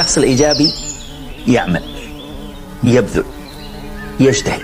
الشخص الإيجابي يعمل يبذل يجتهد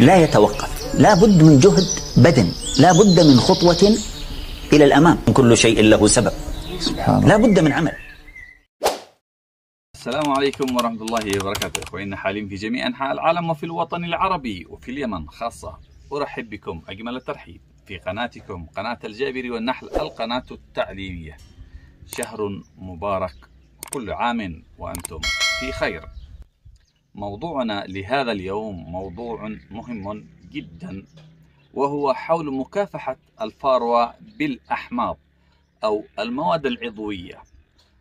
لا يتوقف لا بد من جهد بدني لا بد من خطوة إلى الأمام كل شيء له سبب سبحان لا بد من عمل السلام عليكم ورحمة الله وبركاته أخواننا حاليا في جميع أنحاء العالم وفي الوطن العربي وفي اليمن خاصة أرحب بكم أجمل الترحيب في قناتكم قناة الجابري والنحل القناة التعليمية شهر مبارك كل عام وأنتم في خير موضوعنا لهذا اليوم موضوع مهم جدا وهو حول مكافحة الفاروة بالأحماض أو المواد العضوية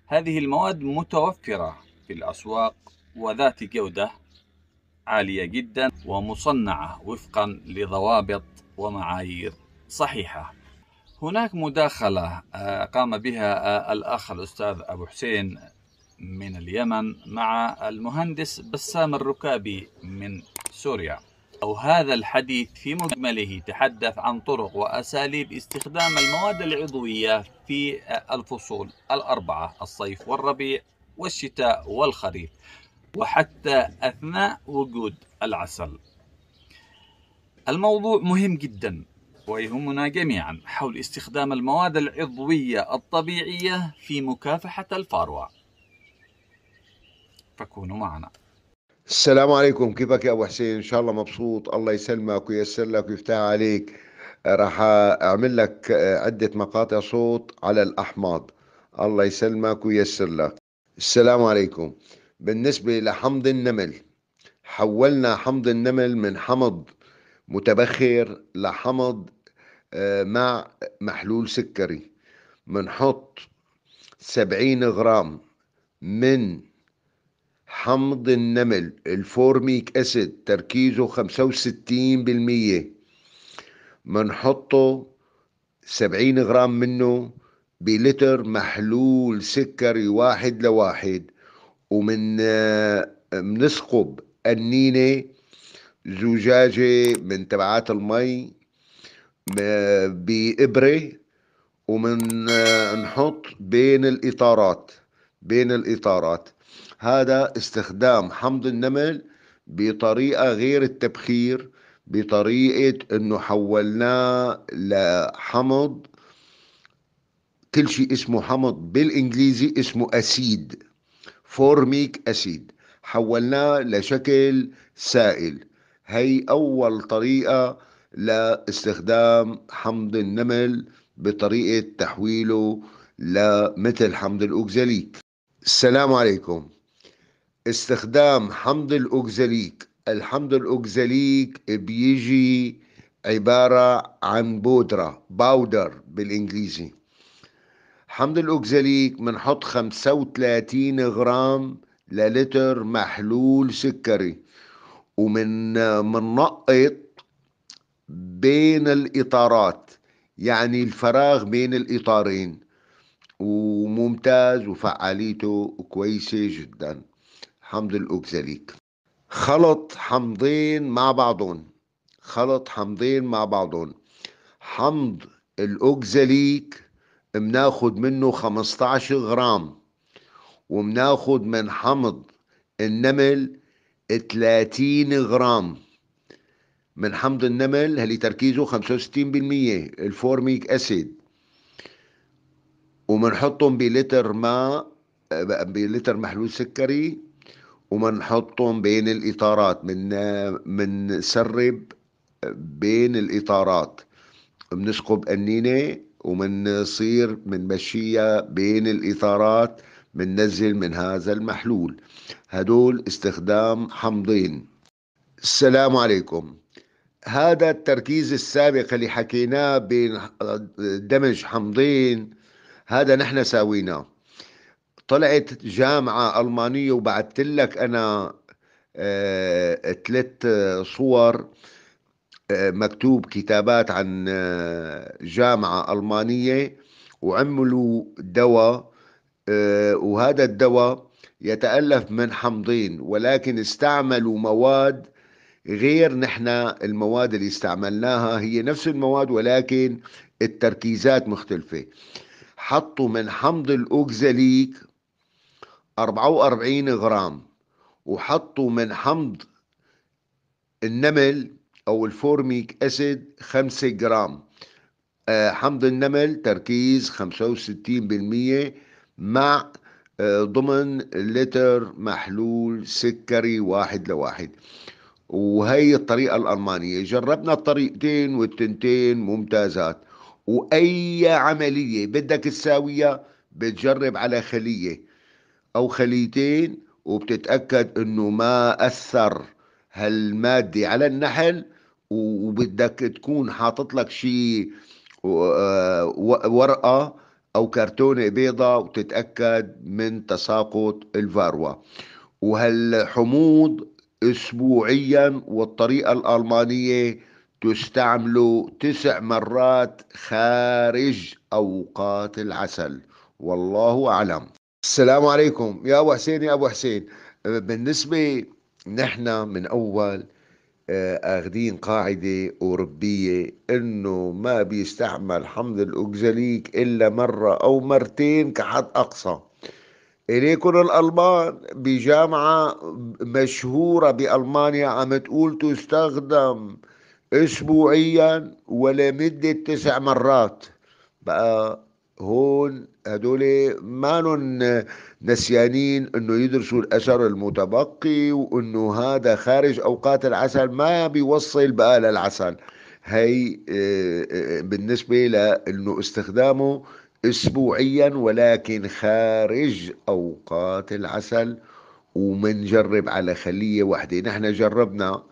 هذه المواد متوفرة في الأسواق وذات جودة عالية جدا ومصنعة وفقا لضوابط ومعايير صحيحة هناك مداخلة آه، قام بها آه، الأخ الأستاذ أبو حسين من اليمن مع المهندس بسام الركابي من سوريا أو هذا الحديث في مجمله تحدث عن طرق وأساليب استخدام المواد العضوية في الفصول الأربعة الصيف والربيع والشتاء والخريف وحتى أثناء وجود العسل الموضوع مهم جدا ويهمنا جميعا حول استخدام المواد العضوية الطبيعية في مكافحة الفاروة فكونوا معنا السلام عليكم كيفك يا ابو حسين ان شاء الله مبسوط الله يسلمك وييسر لك ويفتح عليك راح اعمل لك عده مقاطع صوت على الاحماض الله يسلمك وييسر لك السلام عليكم بالنسبه لحمض النمل حولنا حمض النمل من حمض متبخر لحمض آه، مع محلول سكري بنحط 70 غرام من حمض النمل الفورميك اسيد تركيزه 65% بنحطه 70 غرام منه بلتر محلول سكري واحد لواحد ومن آه، منسقب قنينة زجاجة من تبعات المي بإبرة ومن آه، نحط بين الإطارات بين الإطارات هذا استخدام حمض النمل بطريقة غير التبخير بطريقة انه حولناه لحمض كل شيء اسمه حمض بالانجليزي اسمه اسيد فورميك اسيد حولناه لشكل سائل هي اول طريقة لاستخدام حمض النمل بطريقة تحويله لمثل حمض الاوكزاليك السلام عليكم استخدام حمض الأوكزاليك الحمض الأوكزاليك بيجي عبارة عن بودرة باودر بالإنجليزي حمض الأوكزاليك بنحط 35 غرام للتر محلول سكري ومن منقط بين الإطارات يعني الفراغ بين الإطارين وممتاز وفعاليته كويسة جداً حمض الأوكزاليك خلط حمضين مع بعضهم خلط حمضين مع بعضهم حمض الأوكزاليك بناخد منه 15 غرام وبناخد من حمض النمل 30 غرام من حمض النمل اللي تركيزه 65% الفورميك اسيد وبنحطهم بلتر ماء بلتر محلول سكري ومنحطهم بين الإطارات من سرب بين الإطارات بنسقب قنينة ومنصير بنمشيها بين الإطارات مننزل من هذا المحلول هدول استخدام حمضين السلام عليكم هذا التركيز السابق اللي حكيناه بين دمج حمضين هذا نحن ساويناه طلعت جامعة ألمانية وبعثت لك أنا آه، ثلاث صور آه، مكتوب كتابات عن آه، جامعة ألمانية وعملوا دواء وهذا الدواء يتألف من حمضين ولكن استعملوا مواد غير نحن المواد اللي استعملناها هي نفس المواد ولكن التركيزات مختلفة حطوا من حمض الأوكزاليك 44 غرام وحطوا من حمض النمل او الفورميك اسيد 5 جرام آه، حمض النمل تركيز 65% مع آه، ضمن لتر محلول سكري واحد لواحد وهي الطريقة الألمانية جربنا الطريقتين والتنتين ممتازات وأي عملية بدك تساويها بتجرب على خلية أو خليتين وبتتأكد أنه ما أثر هالمادة على النحل وبدك تكون حاطط لك شيء ورقة أو كرتونة بيضة وتتأكد من تساقط الفاروا وهالحموض أسبوعيا والطريقة الألمانية تستعمله تسع مرات خارج أوقات العسل والله أعلم السلام عليكم يا ابو حسين يا ابو حسين بالنسبه نحن من اول آه، اخذين قاعده اوروبيه انه ما بيستعمل حمض الاوكزاليك الا مره او مرتين كحد اقصى اليكم الالمان بجامعه مشهوره بالمانيا عم تقول تستخدم اسبوعيا ولمده تسع مرات بقى هون هدول مانن نسيانين انه يدرسوا الاثر المتبقي وانه هذا خارج اوقات العسل ما بيوصل بقى للعسل هي آه، آه، بالنسبه لانه استخدامه اسبوعيا ولكن خارج اوقات العسل ومنجرب على خليه واحده نحن جربنا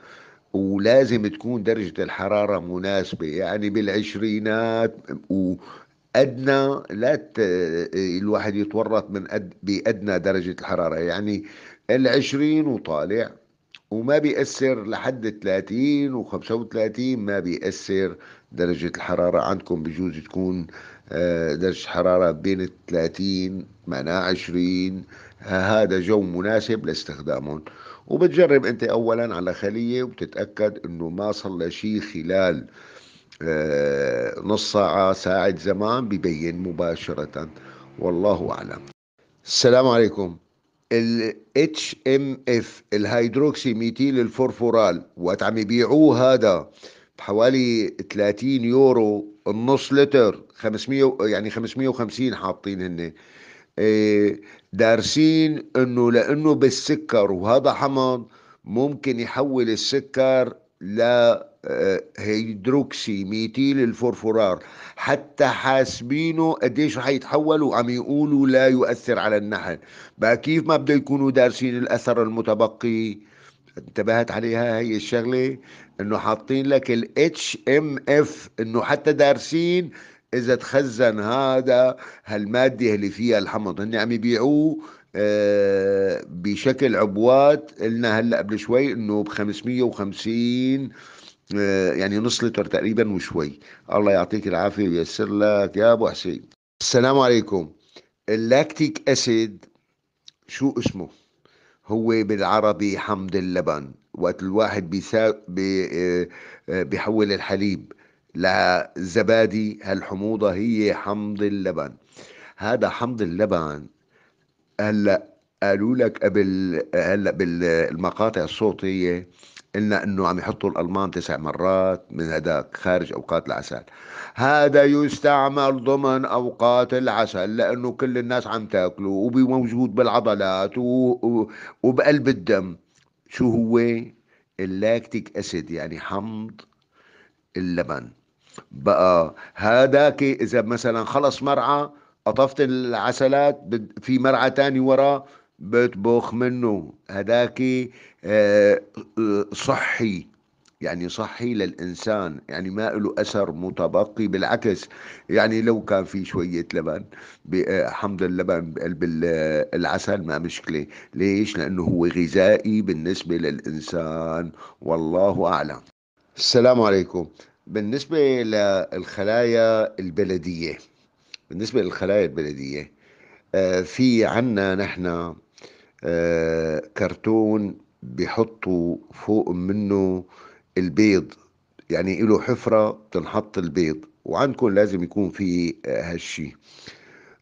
ولازم تكون درجة الحرارة مناسبة يعني بالعشرينات و أدنى لا الواحد يتورط من أد بأدنى درجة الحرارة يعني ال20 وطالع وما بيأثر لحد 30 و 35 ما بيأثر درجة الحرارة عندكم بجوز تكون آه، درجة الحرارة بين ال 30 معناها 20 هذا جو مناسب لاستخدامهم وبتجرب انت اولا على خلية وبتتأكد انه ما صار شيء خلال آه، نص ساعة ساعة زمان ببين مباشرة والله أعلم السلام عليكم ال HMF الهيدروكسي ميتيل الفورفورال وقت عم يبيعوه هذا بحوالي 30 يورو النص لتر 500 يعني 550 حاطين هن آه، دارسين انه لانه بالسكر وهذا حمض ممكن يحول السكر ل هيدروكسي ميتيل الفورفورار حتى حاسبينه قديش رح يتحول وعم يقولوا لا يؤثر على النحل بقى كيف ما بده يكونوا دارسين الاثر المتبقي انتبهت عليها هي الشغله انه حاطين لك الاتش ام اف انه حتى دارسين اذا تخزن هذا هالماده اللي فيها الحمض هن عم يبيعوه آه، بشكل عبوات قلنا هلا قبل شوي انه ب 550 آه، يعني نص لتر تقريبا وشوي الله يعطيك العافية وييسر لك يا أبو حسين السلام عليكم اللاكتيك أسيد شو اسمه هو بالعربي حمض اللبن وقت الواحد آه، آه، بيحول الحليب لزبادي هالحموضة هي حمض اللبن هذا حمض اللبن هلا قالوا لك قبل هلا بالمقاطع الصوتيه قلنا انه عم يحطوا الالمان تسع مرات من هداك خارج اوقات العسل هذا يستعمل ضمن اوقات العسل لانه كل الناس عم تاكله وموجود بالعضلات وبقلب الدم شو هو اللاكتيك اسيد يعني حمض اللبن بقى هذاك اذا مثلا خلص مرعى قطفت العسلات في مرعى تاني وراه بتبخ منه هذاك آه، صحي يعني صحي للإنسان يعني ما له أثر متبقي بالعكس يعني لو كان في شوية لبن آه، حمض اللبن بقلب آه، العسل ما مشكلة ليش لأنه هو غذائي بالنسبة للإنسان والله أعلم السلام عليكم بالنسبة للخلايا البلدية بالنسبة للخلايا البلدية في عنا نحن كرتون بيحطوا فوق منه البيض يعني له حفرة بتنحط البيض وعندكم لازم يكون في آه، هالشي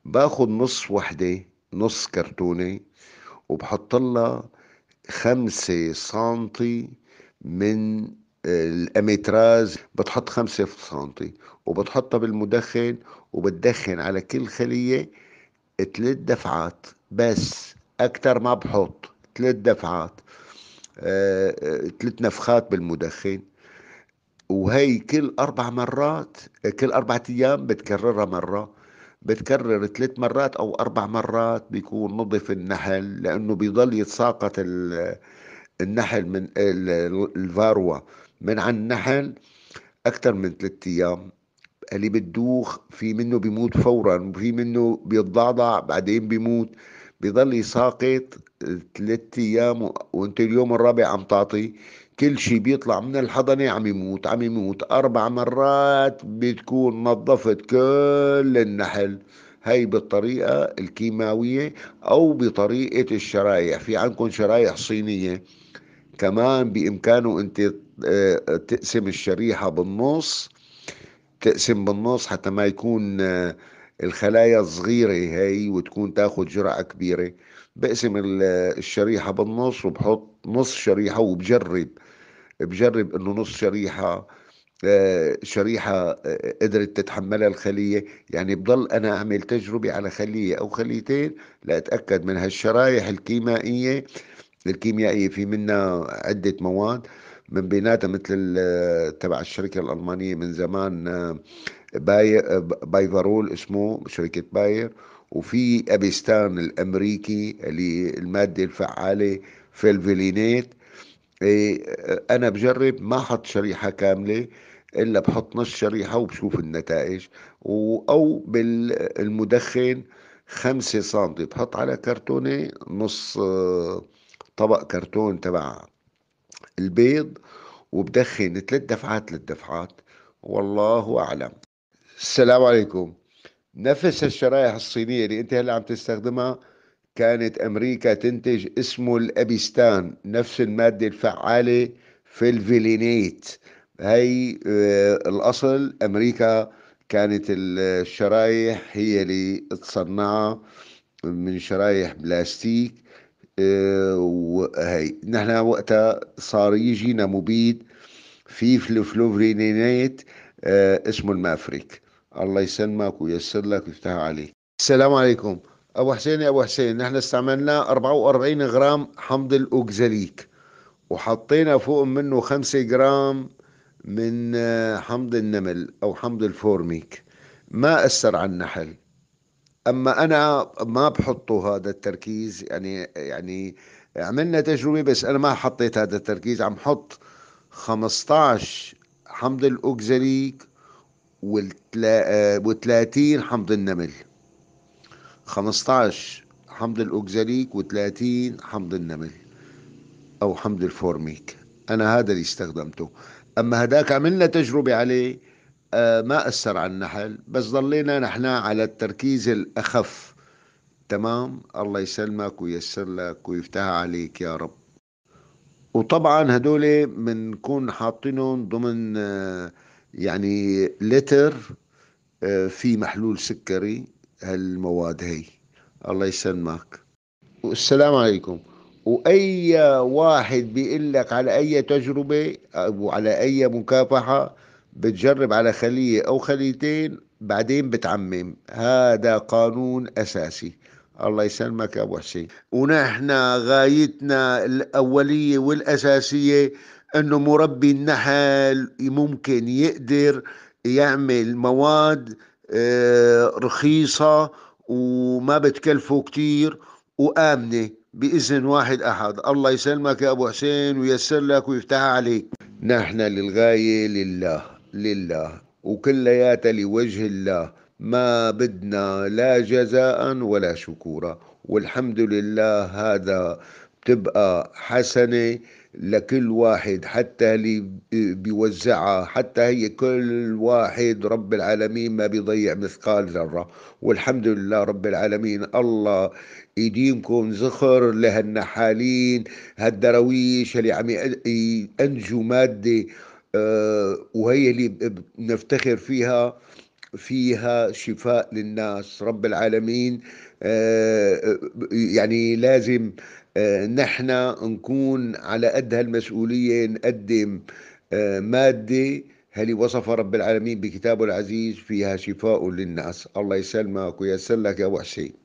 باخد نص وحدة نص كرتونة وبحط لها خمسة سنتي من آه، الاميتراز بتحط خمسة سنتي وبتحطها بالمدخن وبتدخن على كل خلية ثلاث دفعات بس اكثر ما بحط ثلاث دفعات آه، آه، ثلاث نفخات بالمدخن وهي كل أربع مرات كل أربع أيام بتكررها مرة بتكرر ثلاث مرات أو أربع مرات بيكون نظف النحل لأنه بيضل يتساقط النحل من الفاروا من عن النحل أكثر من ثلاث أيام اللي بتدوخ في منه بيموت فورا وفي منه بيتضعضع بعدين بيموت بضل ساقط ثلاث ايام وانت اليوم الرابع عم تعطي كل شيء بيطلع من الحضنة عم يموت عم يموت أربع مرات بتكون نظفت كل النحل هي بالطريقة الكيماوية أو بطريقة الشرايح في عندكم شرايح صينية كمان بإمكانه أنت آه، تقسم الشريحة بالنص تقسم بالنص حتى ما يكون آه، الخلايا الصغيرة هاي وتكون تاخد جرعة كبيرة بقسم الشريحة بالنص وبحط نص شريحة وبجرب بجرب انه نص شريحة آه، شريحة آه، قدرت تتحملها الخلية يعني بضل أنا أعمل تجربة على خلية أو خليتين لأتأكد من هالشرايح الكيمائية الكيميائية في منها عدة مواد من بيناتها مثل آه، تبع الشركة الألمانية من زمان باي آه، بايفارول اسمه شركه باير وفي ابيستان الامريكي للماده الفعاله الفيلينات إيه، آه، انا بجرب ما حط شريحه كامله الا بحط نص شريحه وبشوف النتائج او بالمدخن خمسة سنتي بحط على كرتونة نص آه، طبق كرتون تبع البيض وبدخن ثلاث دفعات ثلاث دفعات والله أعلم السلام عليكم نفس الشرائح الصينية اللي انت هلا عم تستخدمها كانت امريكا تنتج اسمه الابيستان نفس المادة الفعالة في الفيلينيت هي آه، الاصل امريكا كانت الشرايح هي اللي تصنعها من شرايح بلاستيك آه، وهي نحن وقتها صار يجينا مبيد في فلوفلينيت آه، اسمه المافريك الله يسلمك وييسر لك ويفتح عليك السلام عليكم ابو حسين يا ابو حسين نحن استعملنا 44 غرام حمض الاوكزاليك وحطينا فوق منه 5 جرام من آه، حمض النمل او حمض الفورميك ما اثر على النحل اما انا ما بحطه هذا التركيز يعني يعني عملنا تجربه بس انا ما حطيت هذا التركيز عم حط 15 حمض الاوكزاليك و30 حمض النمل 15 حمض الأوكزاليك و30 حمض النمل أو حمض الفورميك أنا هذا اللي استخدمته أما هذاك عملنا تجربة عليه آه، ما أثر على النحل بس ضلينا نحن على التركيز الأخف تمام الله يسلمك وييسر لك ويفتح عليك يا رب وطبعا هدول بنكون حاطينهم ضمن آه يعني لتر آه، في محلول سكري هالمواد هي الله يسلمك والسلام عليكم واي واحد بيقول لك على اي تجربه او على اي مكافحه بتجرب على خليه او خليتين بعدين بتعمم هذا قانون اساسي الله يسلمك يا ابو حسين ونحن غايتنا الاوليه والاساسيه انه مربي النحل ممكن يقدر يعمل مواد آه، رخيصة وما بتكلفه كتير وآمنة بإذن واحد أحد الله يسلمك يا أبو حسين ويسر لك ويفتحها عليك نحن للغاية لله لله وكلياتها لوجه الله ما بدنا لا جزاء ولا شكورا والحمد لله هذا بتبقى حسنه لكل واحد حتى اللي بيوزعها حتى هي كل واحد رب العالمين ما بيضيع مثقال ذرة والحمد لله رب العالمين الله يديمكم زخر لهالنحالين هالدراويش اللي عم ينجوا مادة آه، وهي اللي بنفتخر فيها فيها شفاء للناس رب العالمين آه، يعني لازم آه، نحن نكون على قد هالمسؤولية نقدم آه، مادة هل وصف رب العالمين بكتابه العزيز فيها شفاء للناس الله يسلمك ويسلك يا أبو حسين